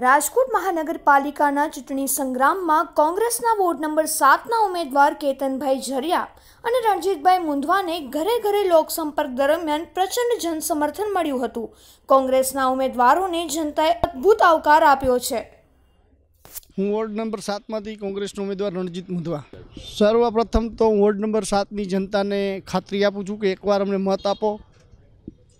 રાજકોટ મહાનગરપાલિકાના ચૂંટણી સંગ્રામમાં કોંગ્રેસના વોર્ડ નંબર સાતના ઉમેદવાર કેતનભાઈ ઝરિયા અને રણજીતભાઈ મુંધવાને ઘરે ઘરે લોકસંપર્ક દરમિયાન પ્રચંડ જનસમર્થન મળ્યું હતું કોંગ્રેસના ઉમેદવારોને જનતાએ અદ્ભુત આવકાર આપ્યો છે હું વોર્ડ નંબર સાતમાંથી કોંગ્રેસનો ઉમેદવાર રણજીત મુંધવા સર્વપ્રથમ તો વોર્ડ નંબર સાતની જનતાને ખાતરી આપું છું કે એકવાર અમને મત આપો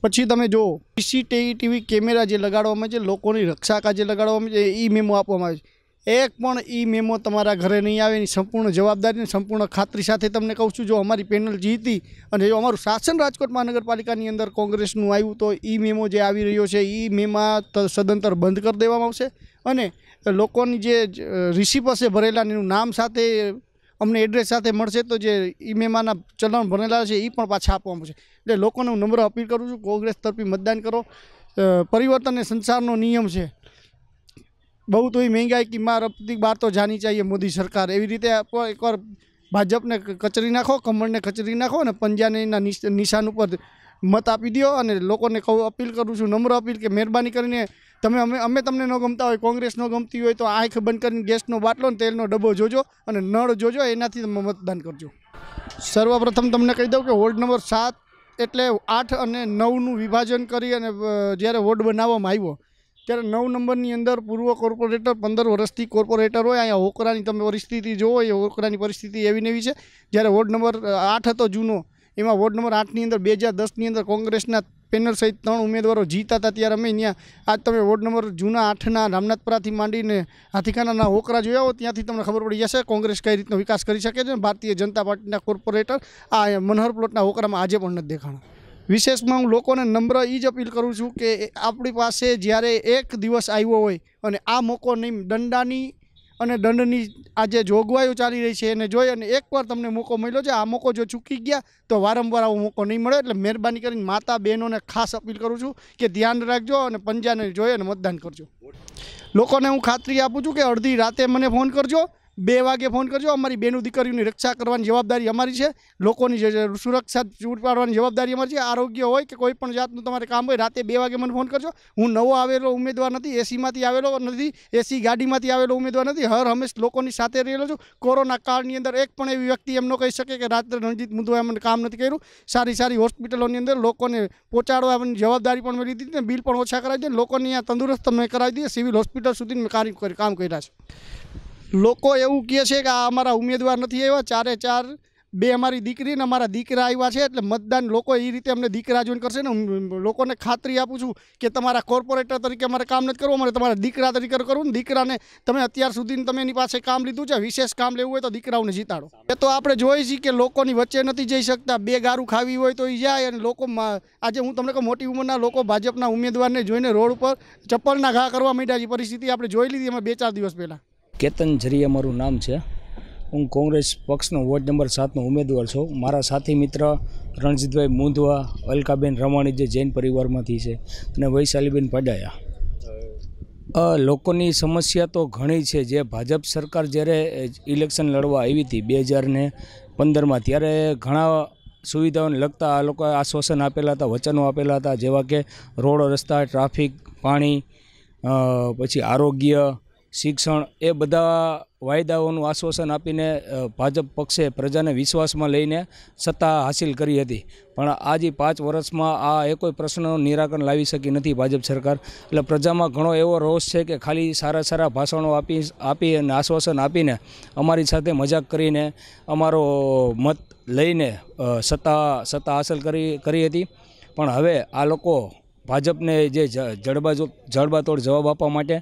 પછી તમે જો સીસીટીવી કેમેરા જે લગાડવામાં આવે છે લોકોની રક્ષાકા જે લગાડવામાં આવે છે એ મેમો આપવામાં આવે છે એક પણ ઈ મેમો તમારા ઘરે નહીં આવે એની સંપૂર્ણ જવાબદારી સંપૂર્ણ ખાતરી સાથે તમને કહું છું જો અમારી પેનલ જીતી અને જો અમારું શાસન રાજકોટ મહાનગરપાલિકાની અંદર કોંગ્રેસનું આવ્યું તો ઈ મેમો જે આવી રહ્યો છે એ મેમાં સદંતર બંધ કરી દેવામાં આવશે અને લોકોની જે રિસીપ હશે ભરેલા એનું નામ સાથે અમને એડ્રેસ સાથે મળશે તો જે ઈમેમાના ચલણ ભરેલા છે એ પણ પાછા આપવામાં પડશે એટલે લોકોને હું નમ્ર અપીલ કરું છું કોંગ્રેસ તરફી મતદાન કરો પરિવર્તન એ સંસારનો નિયમ છે બહુ તો એ મહેંગાઈ કે માર અબકી બાર તો જાની ચાહીએ મોદી સરકાર એવી રીતે એકવાર ભાજપને કચરી નાખો કમળને કચરી નાખો અને પંજાને એના નિશાન ઉપર મત આપી દો અને લોકોને કહું અપીલ કરું છું નમ્ર અપીલ કે મહેરબાની કરીને તમે અમે અમે તમને ન ગમતા હોય કોંગ્રેસ ન ગમતી હોય તો આંખ બંધ કરીને ગેસનો બાટલો ને તેલનો ડબ્બો જોજો અને નળ જોજો એનાથી તમે મતદાન કરજો સર્વપ્રથમ તમને કહી દઉં કે વોર્ડ નંબર સાત એટલે આઠ અને નવનું વિભાજન કરી અને જ્યારે વોર્ડ બનાવવામાં આવ્યો ત્યારે નવ નંબરની અંદર પૂર્વ કોર્પોરેટર પંદર વર્ષથી કોર્પોરેટર હોય અહીંયા હોકરાની તમે પરિસ્થિતિ જોવો એ હોકરાની પરિસ્થિતિ એવી નેવી છે જ્યારે વોર્ડ નંબર આઠ હતો જૂનો એમાં વોર્ડ નંબર આઠની અંદર બે હજાર દસની અંદર કોંગ્રેસના સ્પિનર સહિત ત્રણ ઉમેદવારો જીતાતા ત્યાર અમે ન્યા આજ તમે વોર્ડ નંબર જૂના 8 ના રામનાથપરા થી માંડીને આઠીકાનાના ઓકરા જોયા હોય ત્યાંથી તમને ખબર પડી જશે કોંગ્રેસ કઈ રીતનો વિકાસ કરી શકે છે અને ભારતીય જનતા પાર્ટીના કોર્પોરેટર આ મનોર પ્લોટના ઓકરામાં આજે પણ ન દેખાણો વિશેષમાં હું લોકોને નમ્ર ઈજ અપીલ કરું છું કે આપણી પાસે જ્યારે એક દિવસ આવ્યો હોય અને આ મકો નઈ દੰડાની અને દંડની આ જે જોગવાઈઓ ચાલી રહી છે એને જોઈ અને એકવાર તમને મોકો મળ્યો છે આ મોકો જો ચૂકી ગયા તો વારંવાર આવો મોકો નહીં મળે એટલે મહેરબાની કરીને માતા બહેનોને ખાસ અપીલ કરું છું કે ધ્યાન રાખજો અને પંજાને જોઈ અને મતદાન કરજો લોકોને હું ખાતરી આપું છું કે અડધી રાતે મને ફોન કરજો બે વાગે ફોન કરજો અમારી બેનું દીકરીઓની રક્ષા કરવાની જવાબદારી અમારી છે લોકોની સુરક્ષા પૂરી પાડવાની જવાબદારી અમારી છે આરોગ્ય હોય કે કોઈ પણ જાતનું તમારે કામ હોય રાતે બે વાગે મને ફોન કરજો હું નવો આવેલો ઉમેદવાર નથી એસીમાંથી આવેલો નથી એસી ગાડીમાંથી આવેલો ઉમેદવાર નથી હર હંમેશ લોકોની સાથે રહેલો છું કોરોના કાળની અંદર એક પણ એવી વ્યક્તિ એમ ન કહી શકે કે રાત્રે રણજીત મુદ્દો એમને કામ નથી કર્યું સારી સારી હોસ્પિટલોની અંદર લોકોને પહોંચાડવાની જવાબદારી પણ મેં લીધી હતી બિલ પણ ઓછા કરાવી દે લોકોને અહીંયા તંદુરસ્ત મેં કરાવી દીધી સિવિલ હોસ્પિટલ સુધી મેં કાર્ય કામ કર્યા છે લોકો એવું કહે છે કે આ અમારા ઉમેદવાર નથી આવ્યા ચારે ચાર બે અમારી દીકરી ને અમારા દીકરા આવ્યા છે એટલે મતદાન લોકો એ રીતે અમને દીકરા જોઈન કરશે ને લોકોને ખાતરી આપું છું કે તમારા કોર્પોરેટર તરીકે અમારે કામ નથી કરવું અમારે તમારા દીકરા તરીકે કરવું ને દીકરાને તમે અત્યાર સુધી તમે એની પાસે કામ લીધું છે વિશેષ કામ લેવું હોય તો દીકરાઓને જીતાડો એ તો આપણે જોઈએ છીએ કે લોકોની વચ્ચે નથી જઈ શકતા બે ગારું ખાવી હોય તો એ જાય અને લોકો આજે હું તમને કહું મોટી ઉંમરના લોકો ભાજપના ઉમેદવારને જોઈને રોડ ઉપર ચપ્પલના ઘા કરવા માંડ્યા છે પરિસ્થિતિ આપણે જોઈ લીધી અમે બે ચાર દિવસ પહેલાં કેતન જરીએ મારું નામ છે હું કોંગ્રેસ પક્ષનો વોર્ડ નંબર સાતનો ઉમેદવાર છું મારા સાથી મિત્ર રણજીતભાઈ મુંધવા અલકાબેન રમાણી જે જૈન પરિવારમાંથી છે અને વૈશાલીબેન પડાયા લોકોની સમસ્યા તો ઘણી છે જે ભાજપ સરકાર જ્યારે ઇલેક્શન લડવા આવી હતી બે હજારને પંદરમાં ત્યારે ઘણા સુવિધાઓને લગતા આ લોકોએ આશ્વાસન આપેલા હતા વચનો આપેલા હતા જેવા કે રોડ રસ્તા ટ્રાફિક પાણી પછી આરોગ્ય શિક્ષણ એ બધા વાયદાઓનું આશ્વાસન આપીને ભાજપ પક્ષે પ્રજાને વિશ્વાસમાં લઈને સત્તા હાસિલ કરી હતી પણ આજે પાંચ વર્ષમાં આ એ કોઈ પ્રશ્નનું નિરાકરણ લાવી શકી નથી ભાજપ સરકાર એટલે પ્રજામાં ઘણો એવો રોષ છે કે ખાલી સારા સારા ભાષણો આપી આપી અને આશ્વાસન આપીને અમારી સાથે મજાક કરીને અમારો મત લઈને સત્તા સત્તા હાંસલ કરી કરી હતી પણ હવે આ લોકો ભાજપને જે જડબાજો જડબાતોડ જવાબ આપવા માટે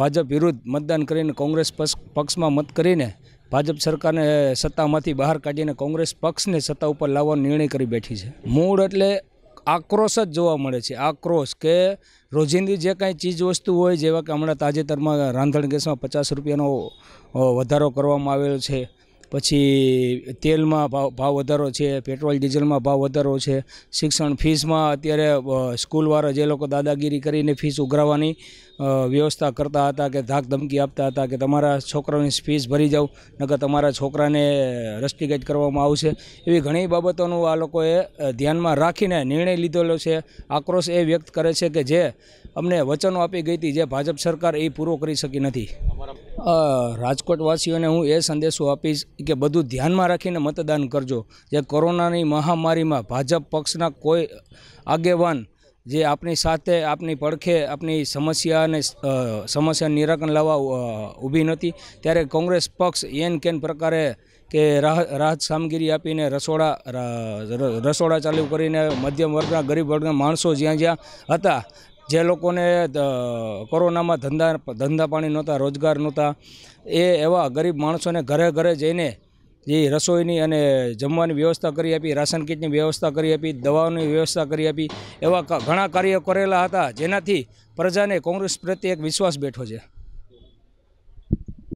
ભાજપ વિરુદ્ધ મતદાન કરીને કોંગ્રેસ પક્ષમાં મત કરીને ભાજપ સરકારને સત્તામાંથી બહાર કાઢીને કોંગ્રેસ પક્ષને સત્તા ઉપર લાવવાનો નિર્ણય કરી બેઠી છે મૂળ એટલે આક્રોશ જ જોવા મળે છે આક્રોશ કે રોજિંદી જે કાંઈ ચીજવસ્તુ હોય જેવા કે હમણાં તાજેતરમાં રાંધણ ગેસમાં પચાસ રૂપિયાનો વધારો કરવામાં આવેલો છે પછી તેલમાં ભાવ ભાવ વધારો છે પેટ્રોલ ડીઝલમાં ભાવ વધારો છે શિક્ષણ ફીસમાં અત્યારે સ્કૂલવાળા જે લોકો દાદાગીરી કરીને ફીસ ઉઘરાવવાની વ્યવસ્થા કરતા હતા કે ધાક ધમકી આપતા હતા કે તમારા છોકરાની ફીસ ભરી જાઓ નકર તમારા છોકરાને રસ્ટિગેટ કરવામાં આવશે એવી ઘણી બાબતોનું આ લોકોએ ધ્યાનમાં રાખીને નિર્ણય લીધેલો છે આક્રોશ એ વ્યક્ત કરે છે કે જે અમને વચનો આપી ગઈ હતી જે ભાજપ સરકાર એ પૂરો કરી શકી નથી રાજકોટવાસીઓને હું એ સંદેશો આપીશ કે બધું ધ્યાનમાં રાખીને મતદાન કરજો જે કોરોનાની મહામારીમાં ભાજપ પક્ષના કોઈ આગેવાન જે આપની સાથે આપની પડખે આપની સમસ્યાને સમસ્યા નિરાકરણ લાવવા ઊભી નથી ત્યારે કોંગ્રેસ પક્ષ એન કેન પ્રકારે કે રાહ રાહત સામગીરી આપીને રસોડા રસોડા ચાલુ કરીને મધ્યમ વર્ગના ગરીબ વર્ગના માણસો જ્યાં જ્યાં હતા જે લોકોને કોરોનામાં ધંધા ધંધા પાણી નહોતા રોજગાર નહોતા એ એવા ગરીબ માણસોને ઘરે ઘરે જઈને જે રસોઈની અને જમવાની વ્યવસ્થા કરી આપી રાશન કીટની વ્યવસ્થા કરી આપી દવાઓની વ્યવસ્થા કરી આપી એવા ઘણા કાર્યો કરેલા હતા જેનાથી પ્રજાને કોંગ્રેસ પ્રત્યે એક વિશ્વાસ બેઠો છે